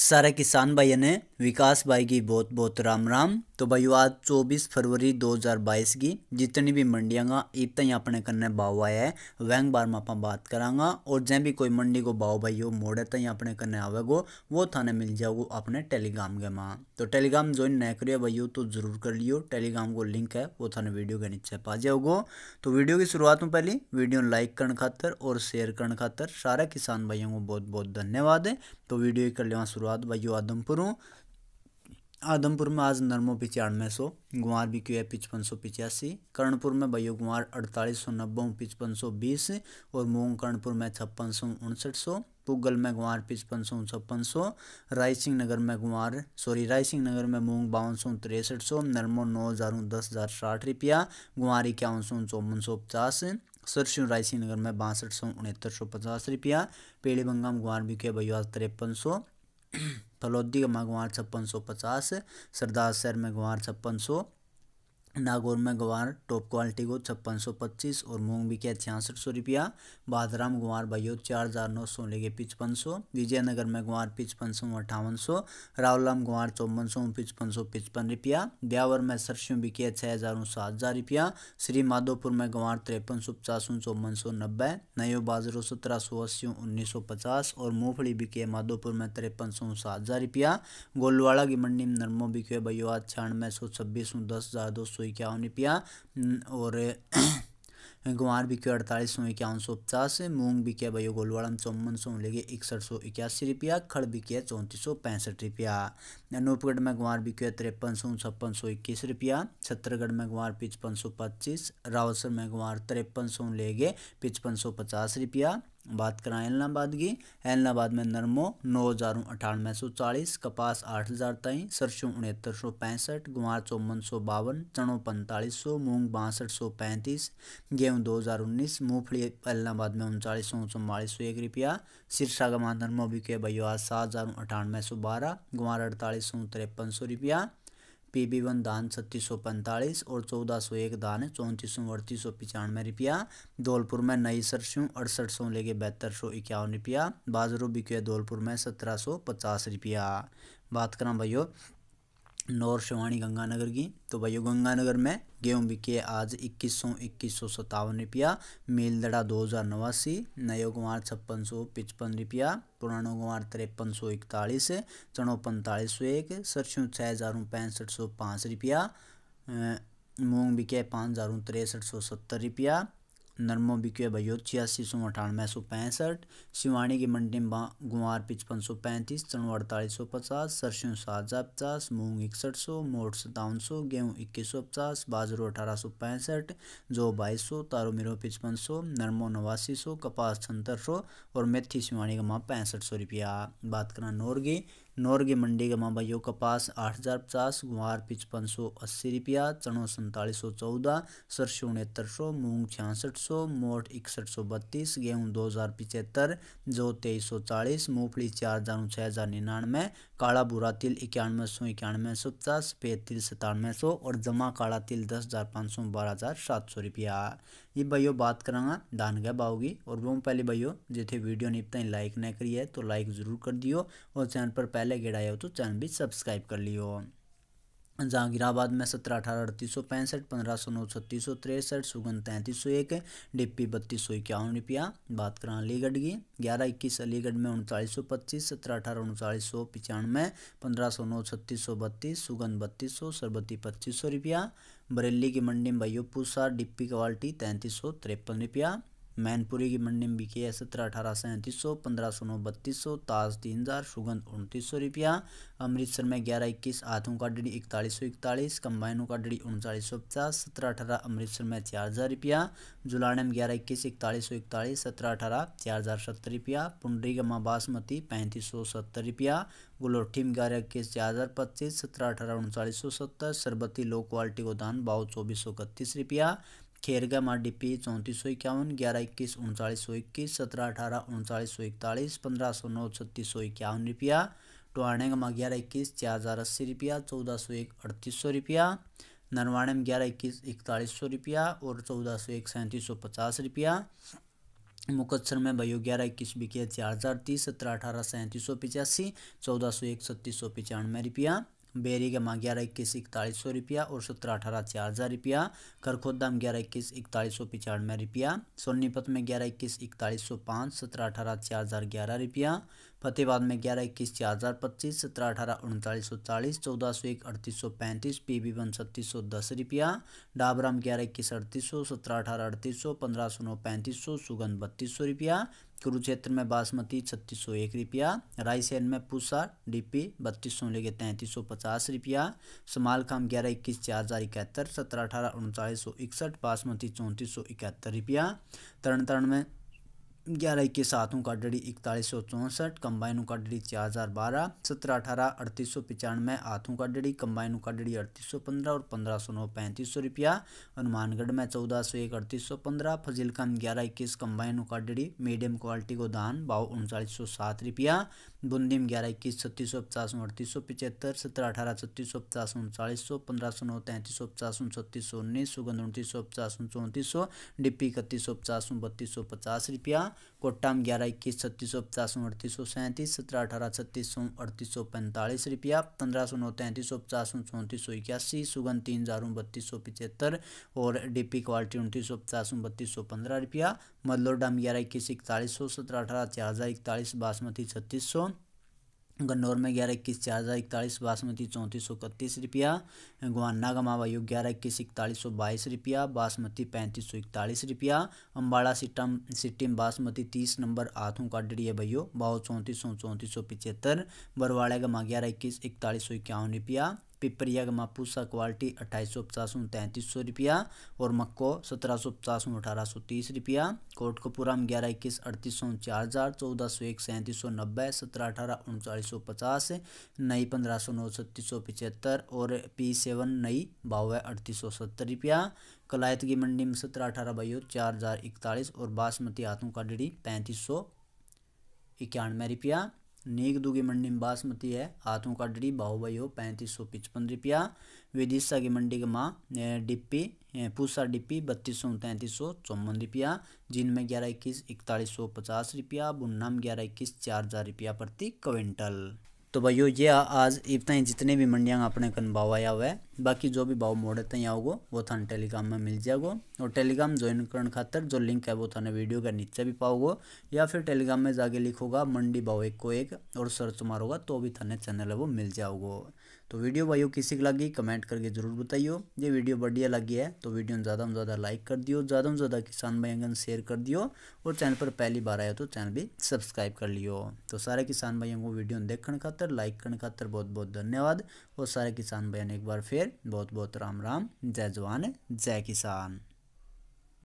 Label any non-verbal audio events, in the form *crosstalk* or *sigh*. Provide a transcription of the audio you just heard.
सारे किसान भाइयों ने विकास भाई की बहुत बहुत राम राम तो भाई आज 24 फरवरी 2022 की जितनी भी मंडियां गा इतना ही अपने कन्ने भाव आया है वैंग बार में आप बात करांगा और जै भी कोई मंडी को भाव भाई हो मोड़े तो अपने कन्ने आवेगो वो थाने मिल जाओगे अपने टेलीग्राम के माँ तो टेलीग्राम ज्वाइन नहीं करिए भाई हो तो जरूर कर लियो टेलीग्राम को लिंक है वो थाने वीडियो के नीचे पा जाओगे तो वीडियो की शुरुआत में पहली वीडियो लाइक करने खातर और शेयर करने खातर सारे किसान भाइयों को बहुत बहुत धन्यवाद है तो वीडियो कर लिया शुरुआत भाई आदमपुर आदमपुर में आज नरमो पिचानवे सौ गुआर क्यू है पचपन सौ पिचासी कर्णपुर में बयो गुआर अड़तालीस सौ नब्बे पचपन सौ बीस और मोंग कर्णपुर में छप्पन सौ उनसठ सौ पुगल में गुआर पचपन सौ छप्पन सौ रायसिंह नगर में गुआर सॉरी रायसिंह नगर में मूंग बावन सौ तिरसठ सौ नरमो नौ हज़ार दस हज़ार साठ रुपया गुआर इक्यावन सौ चौवन सौ पचास सरसों रायसिंह नगर में बासठ सौ उनहत्तर सौ पचास रुपया पेड़ी बंगाम गुआर बिके भैया तिरपन सौ *clears throat* फलौदी में ग्वार छप्पन सौ पचास सरदार शहर में ग्वार छप्पन सौ नागौर में गंवार टॉप क्वालिटी को छप्पन सौ पच्चीस और मूंग क्या छियासठ सौ रुपया बादराम गंवार भाइयों चार हज़ार नौ सौ लेके पिचपन सौ विजयनगर में गुवार पिचपन सौ अट्ठावन सौ रावलाम गुवार चौवन सौ पिचपन सौ पिचपन रुपया ब्यावर में सरसों बिके छः हज़ार नौ सात हज़ार रुपया श्री माधोपुर में गंवार तिरपन सौ पचास चौवन सौ नब्बे नयो बाजरो सत्रह सौ अस्सी उन्नीस सौ पचास और मूँगफली बिके माधोपुर में तिरपन सौ सात हज़ार रुपया गोलवाड़ा की मंडी में नरमो बिके भाइयों आज छियानवे सौ छब्बीस दस हज़ार दो सौ सौ इक्यावन रुपया और ग्वार *clears throat* बिके अड़तालीस सौ इक्यावन सौ पचास मूँग बिके भाई गोलवाड़म चौवन सौ लेके इकसठ सौ इक्यासी रुपया खड़ बिके चौंतीस सौ पैंसठ रुपया अनूपगढ़ में ग्वार बिके तिरपन सौ छप्पन सौ इक्कीस रुपया छत्तरगढ़ में ग्वार पिचपन सौ पच्चीस रावसर में ग्वार तिरपन सौ लेके पिचपन सौ पचास रुपया बात करें एलनाबाद की एलनाबाद में नरमो नौ हज़ार अठानवे सौ चालीस कपास आठ हज़ार तई सरसों उनहत्तर सौ पैंसठ गुआर चौवन सौ बावन चणों पैंतालीस सौ मूंग बासठ सौ पैंतीस गेहूँ दो हज़ार उन्नीस मूँगफली एलनाबाद में उनचालीस सौ चौवालीस सौ एक रुपया सिरसा का मां नरमो बिके भैया सात हज़ार अठानवे सौ बारह गुआर अड़तालीस सौ तिरपन सौ रुपया पी बी वन दान छत्तीस सौ पैंतालीस और चौदह सौ एक दान है चौंतीस सौ अड़तीस सौ पचानवे रुपया धौलपुर में नई सरसों अड़सठ सौ लेके बहत्तर सौ इक्यावन रुपया बाजरो बिके धौलपुर में सत्रह सौ पचास रुपया बात करा भाइयों नौर शिवानी गंगानगर की तो भैया गंगानगर में गेहूँ बिके आज इक्कीस सौ इक्कीस सौ सत्तावन रुपया मेलदड़ा दो हज़ार नवासी नयो कुमार छप्पन सौ पचपन रुपया पुरानो कुमार तिरपन सौ इकतालीस चनो पैंतालीस सौ एक सरसों छः हज़ार पैंसठ सौ पाँच रुपया मूंग बिके पाँच हज़ार तिरसठ सौ सत्तर रुपया नरमो बिक्यो भयो छियासी सौ अठानवे सौ पैंसठ शिवाणी की मंडी बा गुआर पचपन सौ पैंतीस चनो अड़तालीस सौ पचास सरसों सात हज़ार पचास मूंग इकसठ सौ मोट सतावन सौ गेहूँ इक्कीस सौ पचास बाजरो अठारह सौ पैंसठ जौ बाईस सौ तारो मिरो पचपन सौ नरमो नवासी सौ कपास छत्तर सौ और मेथी शिवाणी का माँ पैंसठ सौ रुपया बात करना नोरगी नॉर्गे मंडी के माँ भाइयों कपास आठ हज़ार पचास गुहार पिचपन सौ अस्सी रुपया चनों सैंतालीस सौ चौदह सरसों उनहत्तर सौ मूंग छियासठ सौ मोट इकसठ सौ बत्तीस गेहूँ दो हज़ार पिचहत्तर जौ तेईस सौ चालीस मूँगफली चार हज़ार छः हज़ार निन्यानवे काला बुरा तिल इक्यानवे सौ इक्यानवे सौ पचास सफ़ेद तिल सतानवे सौ और जमा काला तिल दस हज़ार पाँच सौ बारह हज़ार सात सौ रुपया ये भाइयो बात करा धान के भाव और वो पहले भाइयों जिथे वीडियो पता लाइक नहीं करिए तो लाइक ज़रूर कर दियो और चैनल पर पहले आए हो तो चैनल भी सब्सक्राइब कर लियो जहांगीराबाद में सत्रह अठारह अड़तीस सौ पैंसठ पंद्रह सौ नौ छत्तीस सौ तिरसठ सुगन तैंतीस सौ एक डिप्पी बत्तीस सौ इक्यावन रुपया बात करा अलीगढ़ की ग्यारह इक्कीस अलीगढ़ में उनतालीस सौ पच्चीस सत्रह अठारह उनतालीस सौ पचानवे पंद्रह सौ नौ छत्तीस सौ बत्तीस सुगन बत्तीस सौ सरबती पच्चीस सौ रुपया बरेली की मंडी में भैयोपुर पूसा डिप्पी क्वालिटी तैंतीस सौ तिरपन रुपया मैनपुरी की मंडी में बिकी है सत्रह अठारह सैंतीस सौ पंद्रह सौ नौ बत्तीस सौ ताज तीन हज़ार सुगंध उनतीस सौ रुपया अमृतसर में ग्यारह इक्कीस आथों का डेढ़ी इकतालीस सौ इकतालीस कंबाइनों का डीडी उनचालीस सौ पचास सत्रह अठारह अमृतसर में चार हज़ार रुपया जुलाने में ग्यारह इक्कीस इकतालीस सौ इकतालीस सत्रह अठारह चार हज़ार सत्तर रुपया पुंडरी गमा बासमती पैंतीस सौ सत्तर रुपया गुलोठी में ग्यारह इक्कीस चार हज़ार पच्चीस सत्रह अठारह उनचालीस सौ सत्तर सरबती लो क्वालिटी गोदान बाव चौबीस सौ इकतीस रुपया खेरगम आर डी पी चौंतीस सौ इक्यावन ग्यारह इक्कीस उनचालीस सौ इक्कीस सत्रह अठारह उनचालीस सौ इकतालीस पंद्रह सौ नौ छत्तीस सौ इक्यावन रुपया टवाणवे में ग्यारह इक्कीस चार हज़ार अस्सी रुपया चौदह सौ एक अड़तीस सौ रुपया नरवाणे में ग्यारह इक्कीस इकतालीस सौ रुपया और चौदह सौ एक सैंतीस सौ पचास रुपया मुकदसर में भयो ग्यारह इक्कीस बिकिया चार हज़ार तीस सत्रह अठारह सैंतीस सौ पचासी चौदह सौ एक छत्तीस सौ पचानवे रुपया बेरी के माँ ग्यारह इक्कीस इकतालीस सौ रुपया और सत्रह अठारह चार हज़ार रुपया करखोदा में ग्यारह इक्कीस इकतालीस सौ पचानवे रुपया सोनीपत में ग्यारह इक्कीस इकतालीस सौ पाँच सत्रह अठारह चार हज़ार ग्यारह रुपया फतेहबाद में ग्यारह इक्कीस चार हज़ार पच्चीस सत्रह अठारह उनतालीस सौ चालीस चौदह सौ एक अड़तीस सौ पैंतीस पी बी वन छत्तीस सौ दस रुपया डाबरा में ग्यारह इक्कीस अड़तीस सौ सत्रह अठारह अड़तीस सौ पंद्रह सौ नौ पैंतीस सौ सुगंध बत्तीस सौ रुपया कुरुक्षेत्र में बासमती छत्तीस सौ एक रुपया रायसेन में पूसा डीपी बत्तीस सौ लेके तैंतीस सौ पचास रुपया समाल खाम ग्यारह इक्कीस चार हज़ार इकहत्तर सत्रह अठारह उनतालीस सौ इकसठ बासमती चौंतीस सौ इकहत्तर रुपया तरन में ग्यारह इक्कीस सात का डड़ी इकतालीस सौ चौंसठ कम्बाइन उनका डड़ी चार हज़ार बारह सत्रह अठारह अड़तीस सौ पचानवे आठों का डड़ी कम्बाइन का डड़ी अड़तीस सौ पंद्रह और पंद्रह सौ नौ पैंतीस सौ रुपया हनुमानगढ़ में चौदह सौ एक अड़तीस सौ पंद्रह फजिलका में ग्यारह इक्कीस कम्बाइन उनका डड़ी मीडियम क्वालिटी को दान भाव उनचालीस सौ सात रुपया दोन ग्यारह इक्कीस छत्तीस सौ पचास अड़तीस सौ पिचहत्तर सत्रह अठारह छत्तीस सौ पचास उनचालीस सौ पंद्रह सौ नौ तैंतीस सौ पचास छत्तीस सौ उन्नीस सुगंध उनतीस सौ पचास चौंतीस सौ डिपी इकतीस सौ पचास बत्तीस सौ पचास रुपया कोटा में ग्यारह इक्कीस छत्तीस सौ पचास अड़तीस सौ सैंतीस सत्रह अठारह छत्तीस सौ अड़तीस सौ पैंतालीस रुपया पंद्रह सौ नौ तैंतीस सौ पचास चौंतीस सौ इक्यासी सुगंध तीन हज़ार बत्तीस सौ पिचहत्तर और डिपी क्वालिटी उनतीस सौ पचास बत्तीस सौ पंद्रह रुपया मल्लोडा ग्यारह इक्कीस इकतालीस सौ सत्रह अठारह चार हज़ार इकतालीस बासमती छत्तीस सौ गन्नौर में ग्यारह इक्कीस चार हज़ार इकतालीस बासमती चौंतीस सौ इकतीस रुपया ग्वाना का मावा ग्यारह इक्कीस इकतालीस सौ बाईस रुपया बासमती पैंतीस सौ इकतालीस रुपया अम्बाड़ा सिटम सिटीम बासमती तीस नंबर आठों का डरी है भैयो बाहो चौंतीस सौ चौंतीस सौ पिचहत्तर बरवाड़ा का माँ ग्यारह इक्कीस इकतालीस सौ इक्यावन रुपया पिपरिया का मापूसा क्वालिटी अट्ठाईस सौ पचास पचासू तैंतीस सौ रुपया और मक्को सत्रह सौ पचासू अठारह सौ तीस रुपया कोटकपुरा में ग्यारह इक्कीस अड़तीस सौ चार हज़ार चौदह सौ एक सैंतीस सौ नब्बे सत्रह अठारह उनचालीस सौ पचास नई पंद्रह सौ नौ छत्तीस सौ पिचहत्तर और पी सेवन नई बावे अड़तीस सौ सत्तर रुपया कलायत की मंडी में सत्रह अठारह बाई चार हज़ार इकतालीस और बासमती हाथों का डिडी पैंतीस सौ इक्यानवे रुपया नेक दुगे मंडी में बासमती है हाथों का डी भाव भाई हो पैंतीस सौ पचपन रुपया विदिशा की मंडी का माँ डिप्पी पूसा डिप्पी बत्तीस सौ तैंतीस सौ चौवन रुपया जिन में ग्यारह इक्कीस इकतालीस सौ पचास रुपया बुन्ना में ग्यारह इक्कीस चार हज़ार रुपया प्रति क्विंटल तो भाइयों ये आज इतना ही जितने भी मंडियाँ अपने कन भाव आया हुआ है बाकी जो भी भाव मोड़े थे यहाँ वो थाने टेलीग्राम में मिल जाएगा और टेलीग्राम ज्वाइन करने खातर जो लिंक है वो थाने वीडियो के नीचे भी पाओगे या फिर टेलीग्राम में जाके लिखोगा मंडी भाव एक को एक और सर्च मारोगा तो भी थाने चैनल है वो मिल जाओगे तो वीडियो भाइयों किसी की लगी कमेंट करके ज़रूर बताइयो ये वीडियो बढ़िया लगी है तो वीडियो में ज़्यादा से ज़्यादा लाइक कर दियो ज़्यादा से ज़्यादा किसान भाइयों शेयर कर दियो और चैनल पर पहली बार आया तो चैनल भी सब्सक्राइब कर लियो तो सारे किसान भाइयों को वीडियो देखने खातर लाइक करने खातर बहुत बहुत धन्यवाद और सारे किसान भाइयों ने एक बार फिर बहुत बहुत राम राम जय जवान जय किसान